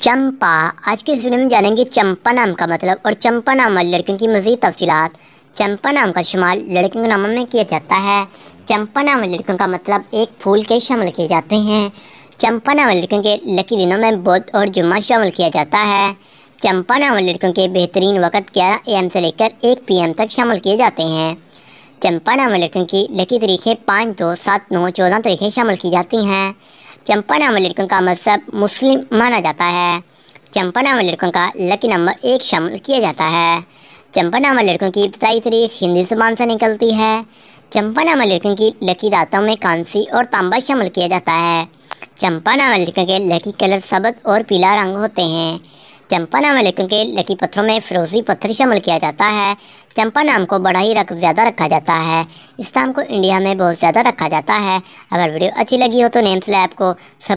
चंपा आज के इस वीडियो में जानेंगे चंपा नाम का मतलब और चंपा नाम वाली लड़कियों की मज़ीद तफसीत चंपा नाम का शुमार लड़कियों के नामों में किया जाता है चंपा नाम वाली लड़कियों का मतलब एक फूल के शामिल किए जाते हैं चंपा नाम वाली लड़कियों के लकी दिनों में बुध और जुम्मा शामिल किया जाता है चंपा नाम वाली लड़कियों के बेहतरीन वक्त ग्यारह ए एम से लेकर एक पी एम तक शामिल किए जाते हैं चंपा नाम वाली लड़कियों की लकी तरीक़ें पाँच दो सात नौ चौदह तरीक़े शामिल की जाती हैं चंपाना मलिकों का मजहब मुस्लिम माना जाता है चंपाना मलिकों का लकी नंबर एक शामिल किया जाता है चंपानामा लड़कों की इब्तदाई तारीख हिंदी जबान से निकलती है चंपानामा लड़कों की लकी दातों में कांसी और तांबा शामिल किया जाता है चंपानामा लड़कों के लकी कलर सबज और पीला रंग होते हैं चंपा नाम लेकिन के लकी पत्थरों में फिरोजी पत्थर शामिल किया जाता है चंपा नाम को बड़ा ही रख ज़्यादा रखा जाता है इस नाम को इंडिया में बहुत ज़्यादा रखा जाता है अगर वीडियो अच्छी लगी हो तो नेम स्लैब को सब